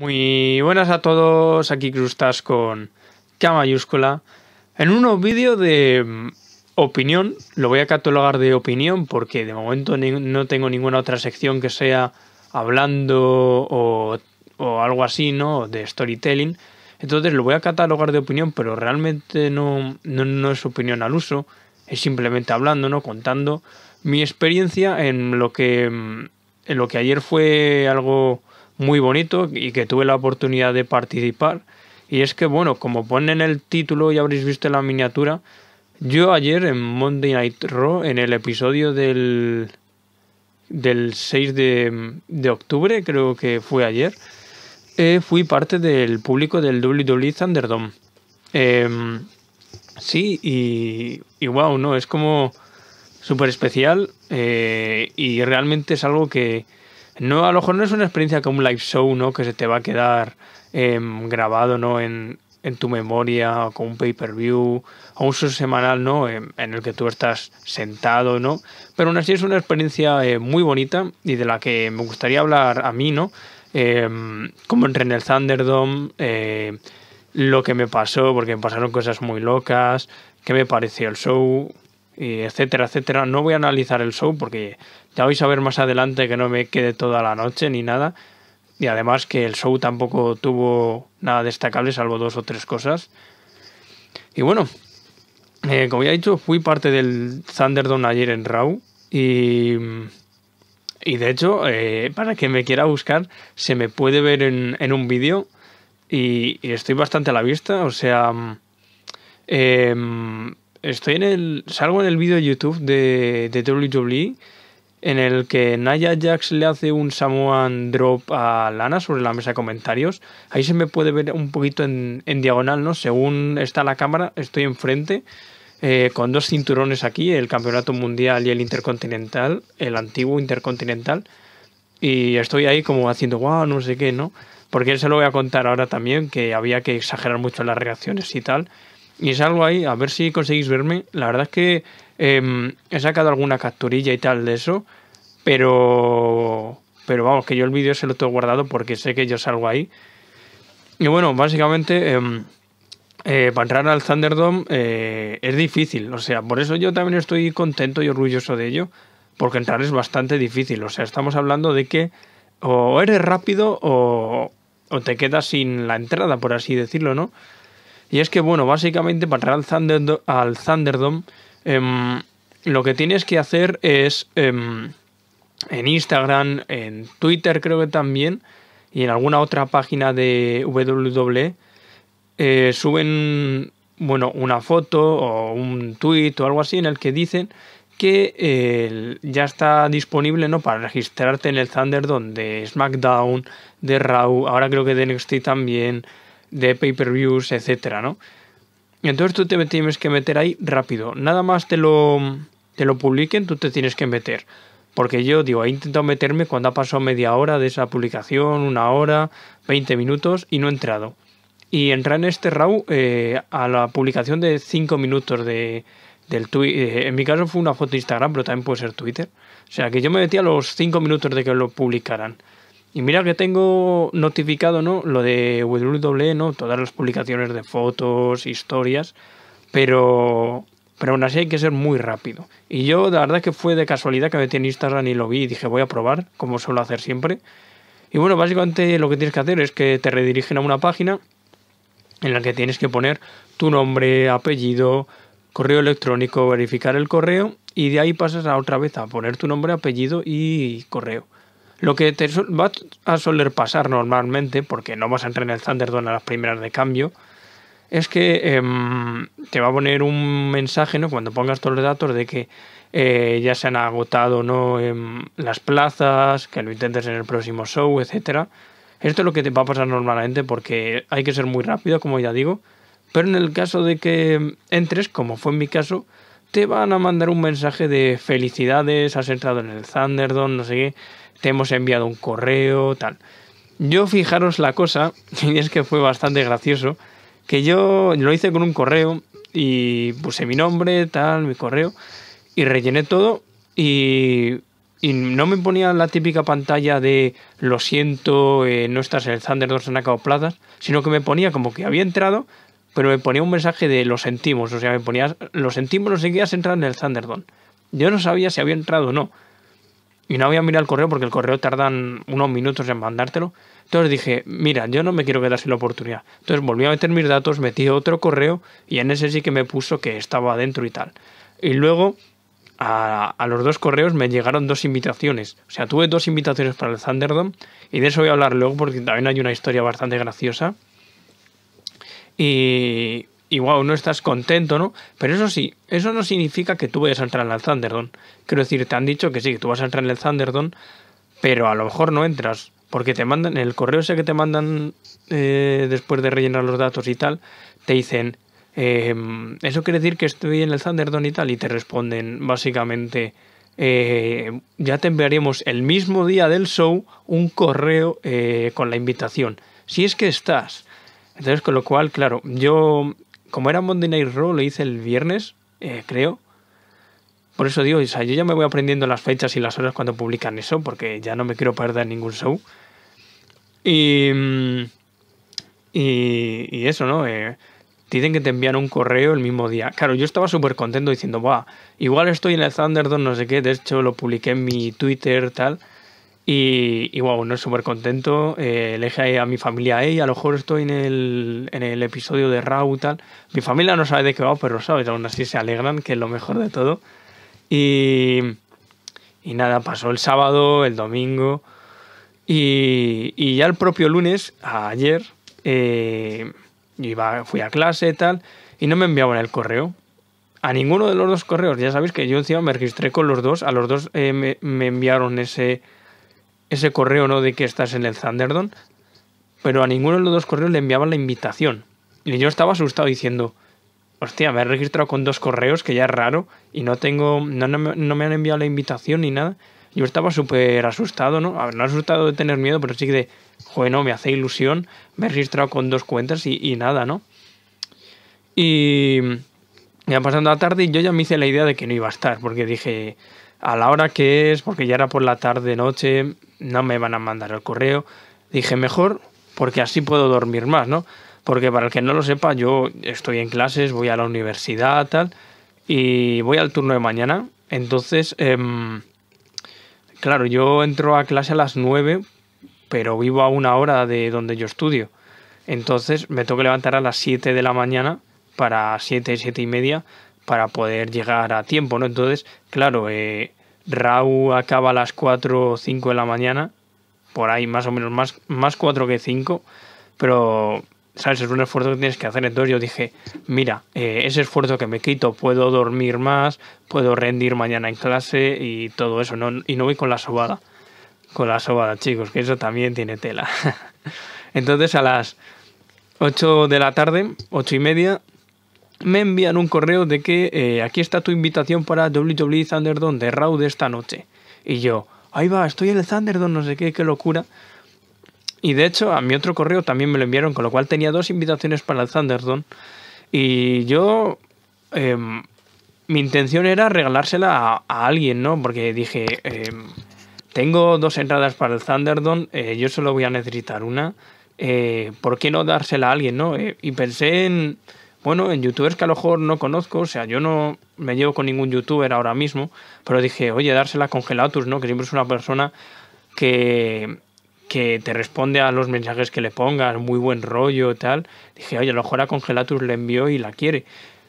Muy buenas a todos, aquí Crustas con K mayúscula. En un vídeo de mm, opinión, lo voy a catalogar de opinión porque de momento no tengo ninguna otra sección que sea hablando o, algo así, ¿no? De storytelling. Entonces lo voy a catalogar de opinión, pero realmente no, es opinión al uso, es simplemente hablando, ¿no? Contando mi experiencia en lo que, mm, en lo que ayer fue algo muy bonito y que tuve la oportunidad de participar. Y es que, bueno, como pone en el título y habréis visto la miniatura, yo ayer en Monday Night Raw, en el episodio del, del 6 de, de octubre, creo que fue ayer, eh, fui parte del público del WWE Thunderdome. Em, sí, y, wow, ¿no? Es como súper especial eh, y realmente es algo que, no, a lo mejor no es una experiencia como un live show, ¿no? Que se te va a quedar em, grabado, ¿no? En, tu memoria, o con un pay-per-view, o un show semanal, ¿no? Em, en, el que tú estás sentado, ¿no? Pero aún así es una experiencia eh, muy bonita y de la que me gustaría hablar a mí, ¿no? Em, como entré en el Thunderdome, eh, lo que me pasó, porque me pasaron cosas muy locas, qué me pareció el show, eh, etcétera, etcétera. No voy a analizar el show porque ya vais a ver más adelante que no me quede toda la noche ni nada. Y además que el show tampoco tuvo nada destacable, salvo dos o tres cosas. Y bueno, eh, como ya he dicho, fui parte del Thunderdome ayer en Raw. Y, y de hecho, eh, para que me quiera buscar, se me puede ver en, un vídeo. Y, estoy bastante a la vista. O sea, mm, em, estoy en el. Salgo en el vídeo de YouTube de, de WWE en el que Naya Jax le hace un Samoan drop a Lana sobre la mesa de comentarios. Ahí se me puede ver un poquito en, diagonal, ¿no? Según está la cámara, estoy enfrente. Eh, con dos cinturones aquí, el campeonato mundial y el intercontinental, el antiguo intercontinental. Y estoy ahí como haciendo, wow, no sé qué, ¿no? Porque él se lo voy a contar ahora también, que había que exagerar mucho las reacciones y tal y salgo ahí a ver si conseguís verme. La verdad es que em, he sacado alguna capturilla y tal de eso, pero, pero vamos, que yo el vídeo se lo tengo guardado porque sé que yo salgo ahí. Y bueno, básicamente... Em, eh, para entrar al Thunderdome eh, es difícil, o sea, por eso yo también estoy contento y orgulloso de ello, porque entrar es bastante difícil, o sea, estamos hablando de que o eres rápido o te quedas sin la entrada, por así decirlo, ¿no? Y es que, bueno, básicamente para entrar al, Thunderdome, al em, lo que tienes que hacer es em, en Instagram, en Twitter creo que también, y en alguna otra página de WWE, eh, suben, bueno, una foto o un tweet o algo así en el que dicen que ya está disponible ¿no? para registrarte en el Thunderdome de SmackDown, de Raw, ahora creo que de NXT también, de pay-per-views, etcétera, ¿no? Entonces tú te tienes que meter ahí rápido. Nada más te lo, te lo publiquen, tú te tienes que meter. Porque yo digo, he intentado meterme cuando ha pasado media hora de esa publicación, una hora, 20 minutos y no he entrado. Y entré en este RAW eh, a la publicación de 5 minutos de, del tweet. Eh, en mi caso fue una foto de Instagram, pero también puede ser Twitter. O sea que yo me metí a los 5 minutos de que lo publicaran. Y mira que tengo notificado, ¿no? Lo de WWE, ¿no? Todas las publicaciones de fotos, historias, pero, pero aún así hay que ser muy rápido. Y yo, la verdad que fue de casualidad que metí en Instagram y lo vi y dije, voy a probar, como suelo hacer siempre. Y bueno, básicamente lo que tienes que hacer es que te redirigen a una página en la que tienes que poner tu nombre, apellido, correo electrónico, verificar el correo y de ahí pasas a otra vez a poner tu nombre, apellido y correo. Lo que te va a soler pasar normalmente, porque no vas a entrar en el Thunderdome a las primeras de cambio, es que em, te va a poner un mensaje ¿no? cuando pongas todos los datos de que eh, ya se han agotado ¿no? En em, las plazas, que lo intentes en el próximo show, etcétera. Esto es lo que te va a pasar normalmente porque hay que ser muy rápido, como ya digo. Pero en el caso de que em, entres, como fue en mi caso, te van a mandar un mensaje de felicidades, has entrado en el Thunderdome, no sé qué, te hemos enviado un correo, tal. Yo fijaros la cosa, y es que fue bastante gracioso, que yo lo hice con un correo y puse mi nombre, tal, mi correo, y rellené todo y, y no me ponía la típica pantalla de lo siento, eh, no estás en el Thunderdome, se han acabado plazas, sino que me ponía como que había entrado, pero me ponía un mensaje de lo sentimos, o sea, me ponía lo sentimos, no seguías entrando en el Thunderdome. Yo no sabía si había entrado o no. Y no había mirado el correo porque el correo tardan unos minutos en mandártelo. Entonces dije, mira, yo no me quiero quedar sin la oportunidad. Entonces volví a meter mis datos, metí otro correo y en ese sí que me puso que estaba adentro y tal. Y luego a, a, los dos correos me llegaron dos invitaciones. O sea, tuve dos invitaciones para el Thunderdome y de eso voy a hablar luego porque también hay una historia bastante graciosa y, igual no estás contento, ¿no? Pero eso sí, eso no significa que tú vayas a entrar en el Thunderdome. Quiero decir, te han dicho que sí, que tú vas a entrar en el Thunderdome, pero a lo mejor no entras, porque te mandan, el correo ese que te mandan eh, después de rellenar los datos y tal, te dicen, em, eso quiere decir que estoy en el Thunderdome y tal, y te responden básicamente, eh, ya te enviaremos el mismo día del show un correo eh, con la invitación. Si es que estás. Entonces, con lo cual, claro, yo, como era Monday Night Raw, lo hice el viernes, eh, creo. Por eso digo, o sea, yo ya me voy aprendiendo las fechas y las horas cuando publican eso, porque ya no me quiero perder ningún show. Y, y, eso, ¿no? Tienen eh, dicen que te envían un correo el mismo día. Claro, yo estaba súper contento diciendo, va, igual estoy en el Thunderdome, no sé qué, de hecho lo publiqué en mi Twitter, tal. Y, y wow, no es súper contento. Eh, le dije a mi familia, hey, a lo mejor estoy en el, en el episodio de Raúl y tal. Mi familia no sabe de qué va, pero sabes, aún así se alegran, que es lo mejor de todo. Y, y nada, pasó el sábado, el domingo. Y, ya el propio lunes, ayer, eh, iba, fui a clase y tal, y no me enviaban el correo. A ninguno de los dos correos. Ya sabéis que yo encima me registré con los dos. A los dos eh, me enviaron ese ese correo no de que estás en el Thunderdome, pero a ninguno de los dos correos le enviaban la invitación. Y yo estaba asustado diciendo, hostia, me he registrado con dos correos, que ya es raro, y no tengo, no, me han enviado la invitación ni nada. Yo estaba súper asustado, ¿no? A ver, no asustado de tener miedo, pero sí de, bueno, no, me hace ilusión, me he registrado con dos cuentas y, nada, ¿no? Y ya pasando la tarde, y yo ya me hice la idea de que no iba a estar, porque dije, a la hora que es, porque ya era por la tarde, noche, no me van a mandar el correo. Dije, mejor porque así puedo dormir más, ¿no? Porque para el que no lo sepa, yo estoy en clases, voy a la universidad, tal, y voy al turno de mañana. Entonces, em, claro, yo entro a clase a las 9, pero vivo a una hora de donde yo estudio. Entonces me tengo que levantar a las 7 de la mañana para 7, siete y media para poder llegar a tiempo, ¿no? Entonces, claro, eh, Rau acaba a las 4 o 5 de la mañana, por ahí más o menos, más, más 4 que 5, pero, ¿sabes? Es un esfuerzo que tienes que hacer. Entonces yo dije, mira, eh, ese esfuerzo que me quito, puedo dormir más, puedo rendir mañana en clase y todo eso, no, y no voy con la sobada, con la sobada, chicos, que eso también tiene tela. Entonces a las 8 de la tarde, 8 y media, me envían un correo de que eh, aquí está tu invitación para WWE Thunderdome de Raw de esta noche. Y yo, ahí va, estoy en el Thunderdome, no sé qué, qué locura. Y de hecho, a mi otro correo también me lo enviaron, con lo cual tenía dos invitaciones para el Thunderdome. Y yo, em, mi intención era regalársela a, alguien, ¿no? Porque dije, em, tengo dos entradas para el Thunderdome, eh, yo solo voy a necesitar una. Eh, ¿Por qué no dársela a alguien, no? y pensé en bueno, en youtubers que a lo mejor no conozco, o sea, yo no me llevo con ningún youtuber ahora mismo, pero dije, oye, dársela a Congelatus, ¿no? Que siempre es una persona que, que te responde a los mensajes que le pongas, muy buen rollo y tal. Dije, oye, a lo mejor a Congelatus le envió y la quiere.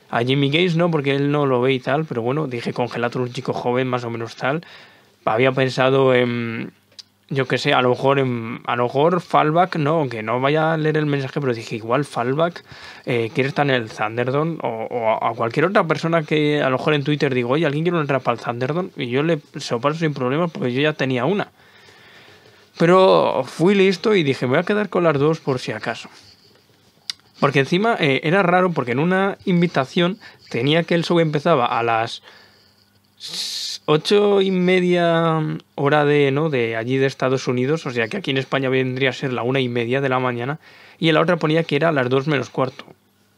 A Jimmy Gates no, porque él no lo ve y tal, pero bueno, dije Congelatus, un chico joven, más o menos tal. Había pensado en, yo que sé, a lo mejor a lo mejor Fallback, no, aunque no vaya a leer el mensaje, pero dije igual Fallback eh, quiere estar en el Thunderdome o, a cualquier otra persona que a lo mejor en Twitter digo, oye, alguien quiere entrar para el Thunderdome y yo le soparo sin problemas porque yo ya tenía una. Pero fui listo y dije, me voy a quedar con las dos por si acaso. Porque encima eh, era raro porque en una invitación tenía que el show empezaba a las Ocho y media mm, hora de, ¿no? de allí de Estados Unidos, o sea que aquí en España vendría a ser la una y media de la mañana, y en la otra ponía que era a las dos menos cuarto.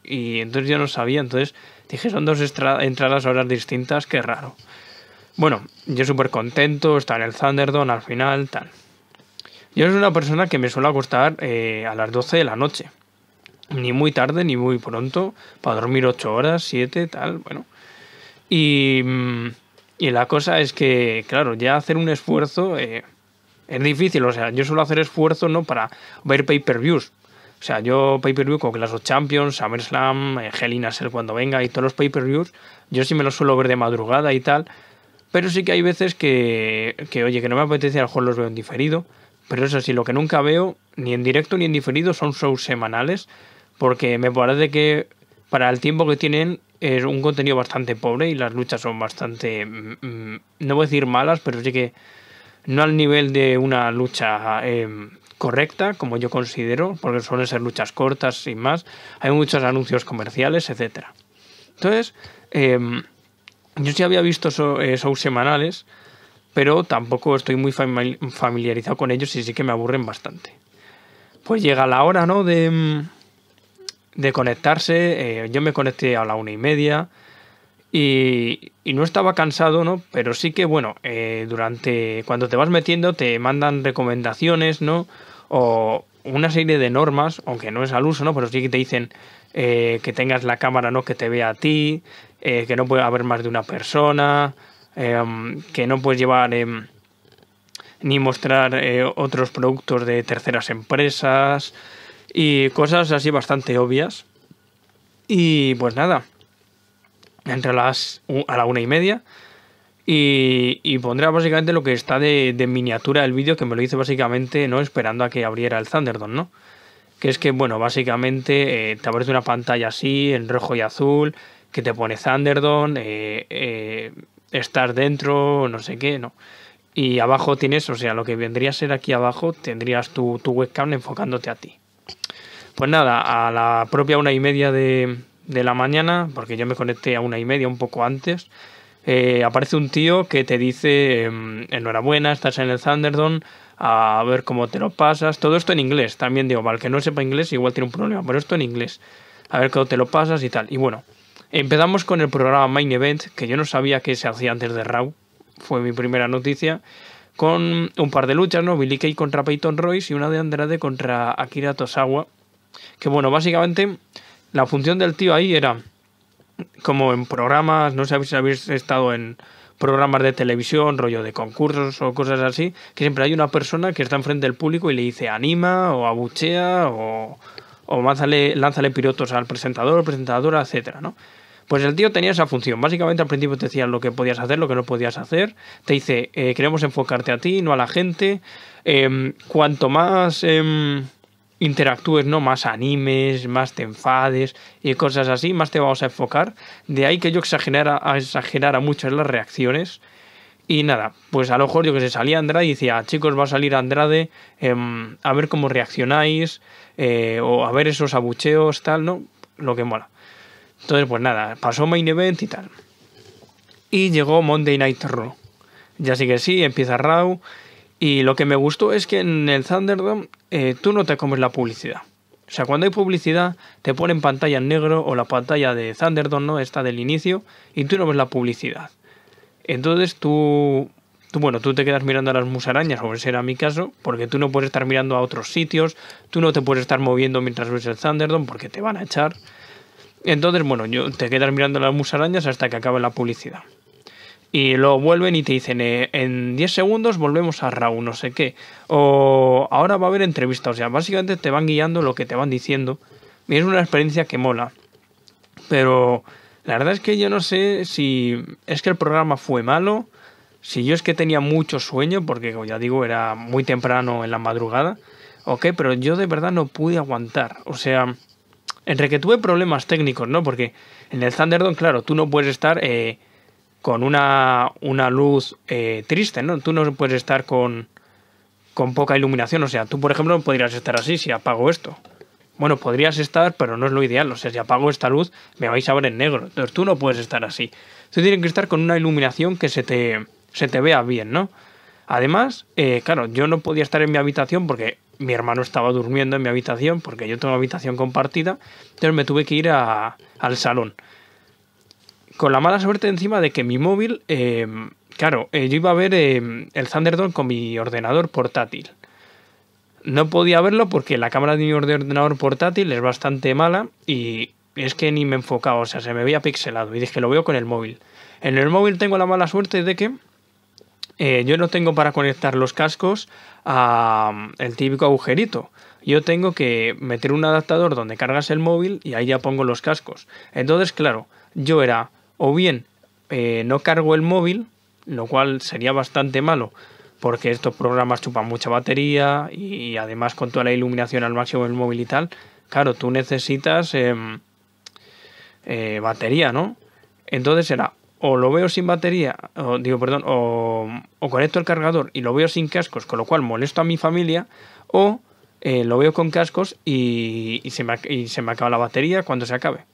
Y entonces yo no sabía, entonces dije, son dos entradas a horas distintas, qué raro. Bueno, yo súper contento, está en el Thunderdome al final, tal. Yo soy una persona que me suele acostar eh, a las 12 de la noche. Ni muy tarde ni muy pronto, para dormir 8 horas, 7, tal, bueno. Y... Mm, y la cosa es que, claro, ya hacer un esfuerzo eh, es difícil. O sea, yo suelo hacer esfuerzo ¿no? para ver pay-per-views. O sea, yo pay-per-view con Clash of Champions, SummerSlam, eh, Hell in a Cell cuando venga y todos los pay-per-views, yo sí me los suelo ver de madrugada y tal. Pero sí que hay veces que, que oye, que no me apetece, a lo los veo en diferido. Pero eso sí, lo que nunca veo, ni en directo ni en diferido, son shows semanales. Porque me parece que para el tiempo que tienen es un contenido bastante pobre y las luchas son bastante, mm, mm, no voy a decir malas, pero sí que no al nivel de una lucha em, correcta, como yo considero, porque suelen ser luchas cortas y más. Hay muchos anuncios comerciales, etc. Entonces, em, yo sí había visto eh, shows semanales, pero tampoco estoy muy familiarizado con ellos y sí que me aburren bastante. Pues llega la hora, ¿no? De mm, de conectarse. Eh, yo me conecté a la una y media y, no estaba cansado, ¿no? Pero sí que, bueno, eh, durante cuando te vas metiendo te mandan recomendaciones, ¿no? O una serie de normas, aunque no es al uso, ¿no? Pero sí que te dicen eh, que tengas la cámara, ¿no? Que te vea a ti, que no puede haber más de una persona, em, que no puedes llevar em, ni mostrar otros productos de terceras empresas y cosas así bastante obvias. Y pues nada, entre las a la una y media. Y, y básicamente lo que está de, miniatura del vídeo, que me lo hice básicamente no esperando a que abriera el Thunderdome, ¿no? Que es que, bueno, básicamente eh, te aparece una pantalla así, en rojo y azul, que te pone Thunderdome, eh, eh, estás dentro, no sé qué, ¿no? Y abajo tienes, o sea, lo que vendría a ser aquí abajo, tendrías tu webcam enfocándote a ti. Pues nada, a la propia una y media de, la mañana, porque yo me conecté a una y media un poco antes, eh, aparece un tío que te dice em, enhorabuena, estás en el Thunderdome, a ver cómo te lo pasas. Todo esto en inglés, también digo, para el que no sepa inglés igual tiene un problema, pero esto en inglés. A ver cómo te lo pasas y tal. Y bueno, empezamos con el programa Main Event, que yo no sabía que se hacía antes de Raw, fue mi primera noticia, con un par de luchas, ¿no? Billy Kay contra Peyton Royce y una de Andrade contra Akira Tosawa que bueno, básicamente la función del tío ahí era como en programas, no sé si habéis estado en programas de televisión, rollo de concursos o cosas así, que siempre hay una persona que está enfrente del público y le dice anima o abuchea o, o lánzale, pirotos al presentador, presentadora, etcétera, ¿no? Pues el tío tenía esa función. Básicamente al principio te decía lo que podías hacer, lo que no podías hacer. Te dice, eh, queremos enfocarte a ti, no a la gente. Em, cuanto más... Em, interactúes, ¿no? Más animes, más te enfades y cosas así, más te vamos a enfocar. De ahí que yo exagerara, exagerara muchas las reacciones. Y nada, pues a lo mejor yo que se salía Andrade y decía, ah, chicos, va a salir Andrade, em, a ver cómo reaccionáis, eh, o a ver esos abucheos, tal, ¿no? Lo que mola. Entonces, pues nada, pasó Main Event y tal. Y llegó Monday Night Raw. Ya sí que sí, empieza Raw, y lo que me gustó es que en el Thunderdome eh, tú no te comes la publicidad. O sea, cuando hay publicidad, te ponen pantalla en negro o la pantalla de Thunderdome, ¿no? Está del inicio, y tú no ves la publicidad. Entonces tú, tú, bueno, tú te quedas mirando a las musarañas, o ese era mi caso, porque tú no puedes estar mirando a otros sitios, tú no te puedes estar moviendo mientras ves el Thunderdome porque te van a echar. Entonces, bueno, yo te quedas mirando a las musarañas hasta que acabe la publicidad y lo vuelven y te dicen eh, en 10 segundos volvemos a Raúl, no sé qué. O ahora va a haber entrevistas o sea, básicamente te van guiando lo que te van diciendo. Y es una experiencia que mola. Pero la verdad es que yo no sé si es que el programa fue malo, si yo es que tenía mucho sueño, porque como ya digo, era muy temprano en la madrugada. Ok, pero yo de verdad no pude aguantar. O sea, entre que tuve problemas técnicos, ¿no? Porque en el Thunderdome, claro, tú no puedes estar... Eh, con una, una luz eh, triste, ¿no? Tú no puedes estar con, con poca iluminación, o sea, tú por ejemplo no podrías estar así si apago esto. Bueno, podrías estar, pero no es lo ideal, o sea, si apago esta luz me vais a ver en negro, entonces tú no puedes estar así. Tú tienes que estar con una iluminación que se te, se te vea bien, ¿no? Además, eh, claro, yo no podía estar en mi habitación porque mi hermano estaba durmiendo en mi habitación, porque yo tengo habitación compartida, entonces me tuve que ir a, al salón con la mala suerte encima de que mi móvil, em, claro, eh, yo iba a ver em, el Thunderdome con mi ordenador portátil. No podía verlo porque la cámara de mi ordenador portátil es bastante mala y es que ni me enfocaba, o sea, se me veía pixelado y dije, lo veo con el móvil. En el móvil tengo la mala suerte de que eh, yo no tengo para conectar los cascos al mm, típico agujerito yo tengo que meter un adaptador donde cargas el móvil y ahí ya pongo los cascos. Entonces, claro, yo era o bien eh, no cargo el móvil, lo cual sería bastante malo, porque estos programas chupan mucha batería y, además con toda la iluminación al máximo del móvil y tal, claro, tú necesitas em, eh, batería, ¿no? Entonces será o lo veo sin batería, o, digo, perdón, o, conecto el cargador y lo veo sin cascos, con lo cual molesto a mi familia, o eh, lo veo con cascos y se me acaba la batería cuando se acabe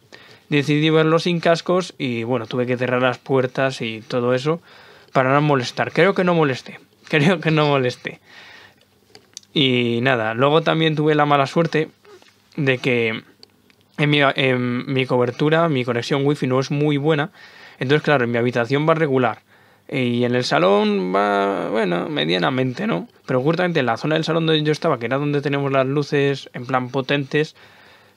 decidí verlo sin cascos y bueno, tuve que cerrar las puertas y todo eso para no molestar. Creo que no moleste, creo que no moleste. Y nada, luego también tuve la mala suerte de que en mi, en mi cobertura, mi conexión wifi no es muy buena. Entonces, claro, en mi habitación va regular. Y en el salón va, bueno, medianamente, ¿no? Pero justamente en la zona del salón donde yo estaba, que era donde tenemos las luces en plan potentes,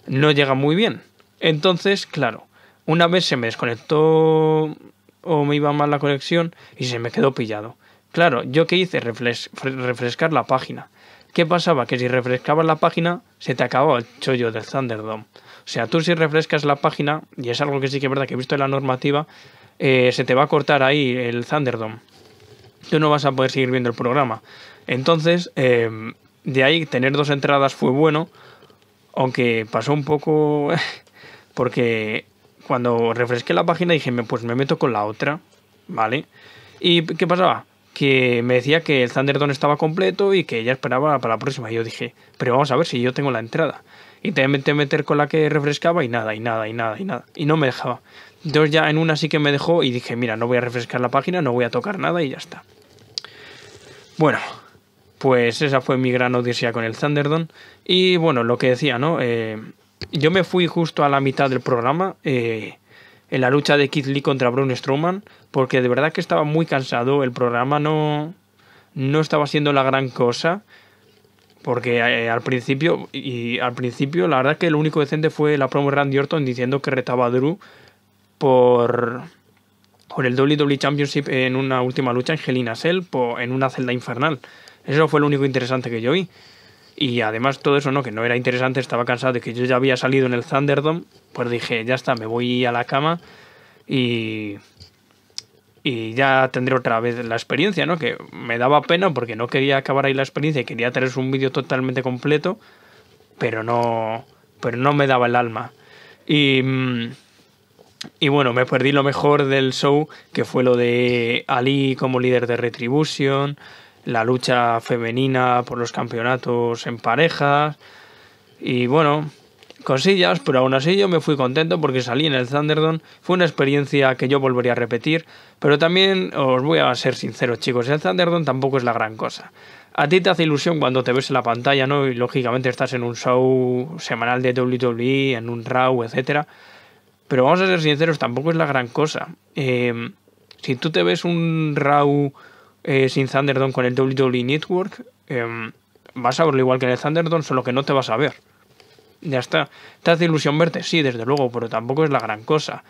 no llega muy bien. Entonces, claro, una vez se me desconectó o me iba mal la conexión y se me quedó pillado. Claro, yo que hice refrescar la página. ¿Qué pasaba? Que si refrescabas la página, se te acababa el chollo del Thunderdome. O sea, tú si refrescas la página, y es algo que sí que es verdad que he visto en la normativa, eh, se te va a cortar ahí el Thunderdome. Tú no vas a poder seguir viendo el programa. Entonces, em, de ahí tener dos entradas fue bueno, aunque pasó un poco Porque cuando refresqué la página dije, pues me meto con la otra, ¿vale? ¿Y qué pasaba? Que me decía que el Thunderdome estaba completo y que ya esperaba para la próxima. Y yo dije, pero vamos a ver si yo tengo la entrada. Y te a meter con la que refrescaba y nada, y nada, y nada, y nada. Y no me dejaba. Entonces ya en una sí que me dejó y dije, mira, no voy a refrescar la página, no voy a tocar nada y ya está. Bueno, pues esa fue mi gran odisea con el Thunderdome. Y bueno, lo que decía, ¿no? Eh, yo me fui justo a la mitad del programa eh, en la lucha de Keith Lee contra Braun Strowman porque de verdad que estaba muy cansado. El programa no, no estaba siendo la gran cosa porque eh, al principio y al principio la verdad que lo único decente fue la promo Randy Orton diciendo que retaba a Drew por por el WWE Championship en una última lucha en Sell, en una celda infernal. Eso fue lo único interesante que yo vi. Y además todo eso, ¿no? Que no era interesante, estaba cansado de que yo ya había salido en el Thunderdome, pues dije, ya está, me voy a la cama y... Y ya tendré otra vez la experiencia, ¿no? Que me daba pena porque no quería acabar ahí la experiencia y quería tener un vídeo totalmente completo, pero no, pero no me daba el alma. Y, y bueno, me perdí lo mejor del show, que fue lo de Ali como líder de Retribution, la lucha femenina por los campeonatos en parejas y bueno, cosillas, pero aún así yo me fui contento porque salí en el Thunderdome, fue una experiencia que yo volvería a repetir, pero también os voy a ser sinceros, chicos, el Thunderdome tampoco es la gran cosa. A ti te hace ilusión cuando te ves en la pantalla, ¿no? Y lógicamente estás en un show semanal de WWE, en un Raw, etcétera. Pero vamos a ser sinceros, tampoco es la gran cosa. Eh, si tú te ves un Raw eh, sin Thunderdome con el WWE Network, eh, vas a verlo igual que en el Thunderdome, solo que no te vas a ver. Ya está. ¿Te hace ilusión verte? Sí, desde luego, pero tampoco es la gran cosa.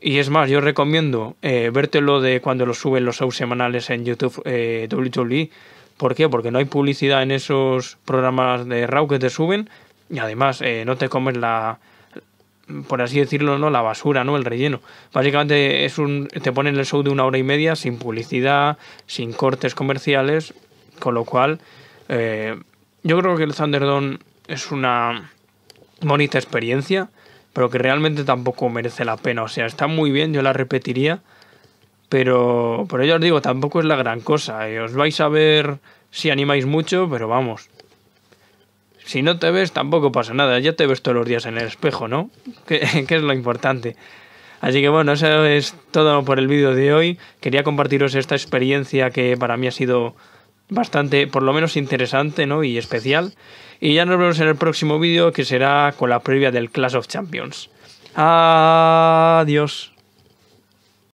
Y es más, yo recomiendo eh, vértelo de cuando lo suben los shows semanales en YouTube eh, WWE. ¿Por qué? Porque no hay publicidad en esos programas de Raw que te suben y además no te comes la, por así decirlo, ¿no? La basura, ¿no? El relleno. Básicamente es un, te ponen el show de una hora y media sin publicidad, sin cortes comerciales, con lo cual eh, yo creo que el Thunderdome es una bonita experiencia, pero que realmente tampoco merece la pena. O sea, está muy bien, yo la repetiría, pero, por ello os digo, tampoco es la gran cosa. Eh. os vais a ver si animáis mucho, pero vamos, si no te ves, tampoco pasa nada. Ya te ves todos los días en el espejo, ¿no? Que, es lo importante. Así que bueno, eso es todo por el vídeo de hoy. Quería compartiros esta experiencia que para mí ha sido bastante, por lo menos interesante, ¿no? Y especial. Y ya nos vemos en el próximo vídeo que será con la previa del Clash of Champions. Adiós.